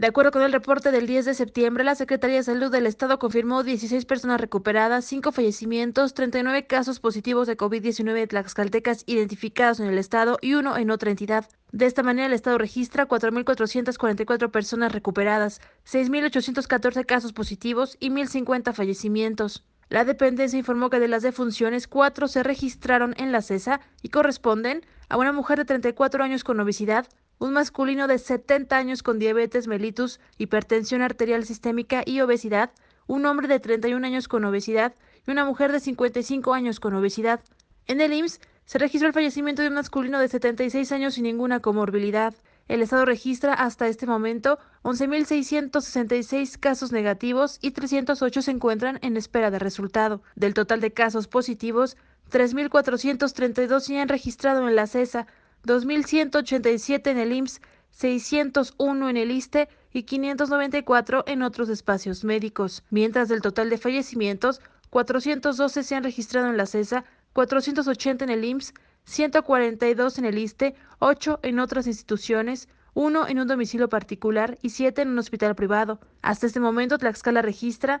De acuerdo con el reporte del 10 de septiembre, la Secretaría de Salud del Estado confirmó 16 personas recuperadas, 5 fallecimientos, 39 casos positivos de COVID-19 tlaxcaltecas identificados en el Estado y uno en otra entidad. De esta manera, el Estado registra 4.444 personas recuperadas, 6.814 casos positivos y 1.050 fallecimientos. La dependencia informó que de las defunciones, cuatro se registraron en la CESA y corresponden a una mujer de 34 años con obesidad, un masculino de 70 años con diabetes mellitus, hipertensión arterial sistémica y obesidad, un hombre de 31 años con obesidad y una mujer de 55 años con obesidad. En el IMSS se registró el fallecimiento de un masculino de 76 años sin ninguna comorbilidad. El Estado registra hasta este momento 11.666 casos negativos y 308 se encuentran en espera de resultado. Del total de casos positivos, 3.432 se han registrado en la CESA, 2.187 en el IMSS, 601 en el ISTE y 594 en otros espacios médicos, mientras del total de fallecimientos, 412 se han registrado en la CESA, 480 en el IMSS, 142 en el ISTE, 8 en otras instituciones, 1 en un domicilio particular y 7 en un hospital privado. Hasta este momento, Tlaxcala registra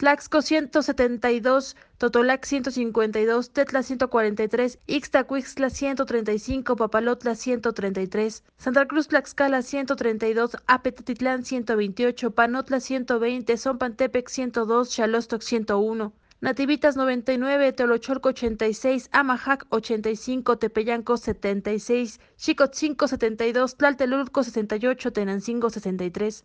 Tlaxco 172, Totolac 152, Tetla 143, Ixtacuixtla 135, Papalotla 133, Santa Cruz Tlaxcala 132, Apetitlán, 128, Panotla 120, Zompantepec 102, Chalostoc, 101. Nativitas 99, Teolochorco, 86, Amajac 85, Tepeyanco 76, Chicot, 572, Tlaltelurco 68, Tenancingo 63,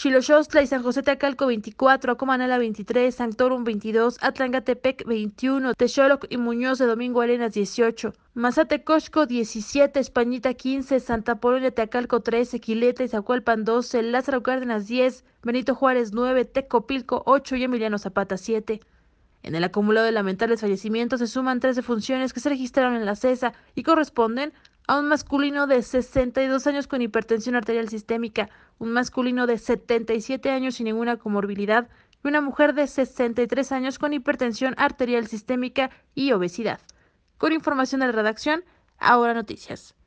Chiloshostla y San José Tecalco, 24, Comanala 23, Sanctorum 22, Atlangatepec 21, Texoloc y Muñoz de Domingo Arenas 18, Mazatecosco 17, Españita 15, Santa Polonia Tecalco, 13, Quileta y Zacualpan 12, Lázaro Cárdenas 10, Benito Juárez 9, Tecopilco 8 y Emiliano Zapata 7. En el acumulado de lamentables fallecimientos se suman tres funciones que se registraron en la CESA y corresponden a un masculino de 62 años con hipertensión arterial sistémica, un masculino de 77 años sin ninguna comorbilidad y una mujer de 63 años con hipertensión arterial sistémica y obesidad. Con información de la redacción, ahora noticias.